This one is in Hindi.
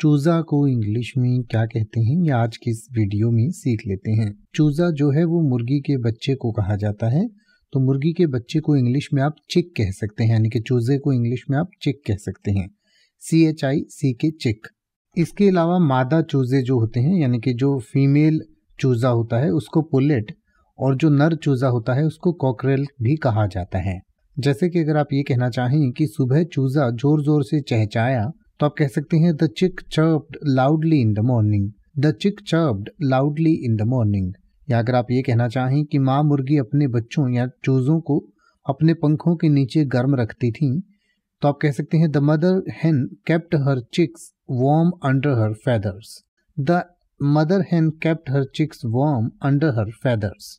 चूज़ा को इंग्लिश में क्या कहते हैं ये आज की इस वीडियो में सीख लेते हैं चूज़ा जो है वो मुर्गी के बच्चे को कहा जाता है तो मुर्गी के बच्चे को इंग्लिश में आप चिक कह सकते हैं यानी कि चूज़े को इंग्लिश में आप चिक कह सकते हैं सी एच आई सी के चिक इसके अलावा मादा चूज़े जो होते हैं यानी कि जो फीमेल चूज़ा होता है उसको पुलेट और जो नर चूज़ा होता है उसको कॉकरेल भी कहा जाता है जैसे कि अगर आप ये कहना चाहें कि सुबह चूज़ा ज़ोर ज़ोर से चहचाया तो आप कह सकते हैं the chick chirped loudly in the morning the chick chirped loudly in the morning या अगर आप ये कहना चाहें कि माँ मुर्गी अपने बच्चों या चूज़ों को अपने पंखों के नीचे गर्म रखती थी तो आप कह सकते हैं the mother hen kept her chicks warm under her feathers the mother hen kept her chicks warm under her feathers